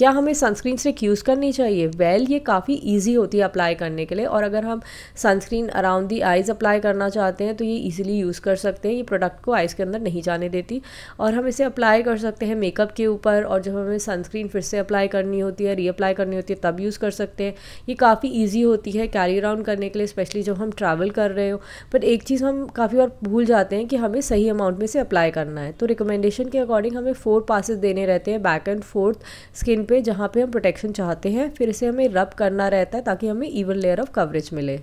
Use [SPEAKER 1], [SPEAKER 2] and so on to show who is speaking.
[SPEAKER 1] क्या हमें सनस्क्रीन सिर्फ यूज़ करनी चाहिए वेल well, ये काफ़ी ईजी होती है अप्लाई करने के लिए और अगर हम sunscreen around the eyes apply करना चाहते हैं तो ये ईजिली यूज़ कर सकते हैं ये प्रोडक्ट को आइज़ के अंदर नहीं जाने देती और हम इसे अप्लाई कर सकते हैं मेकअप के ऊपर और जब हमें सनस्क्रीन फिर से अप्लाई करनी होती है रीअप्लाई करनी होती है तब यूज़ कर सकते हैं ये काफ़ी ईजी होती है कैरी अराउंड करने के लिए स्पेशली जब हम ट्रैवल कर रहे हो बट एक चीज़ हम काफ़ी बार भूल जाते हैं कि हमें सही अमाउंट में से अप्लाई करना है तो रिकमेंडेशन के अकॉर्डिंग हमें फोर पासिस देने रहते हैं बैक एंड फोर्थ स्किन पे जहाँ पे हम प्रोटेक्शन चाहते हैं फिर इसे हमें रब करना रहता है ताकि हमें इवन लेयर ऑफ कवरेज मिले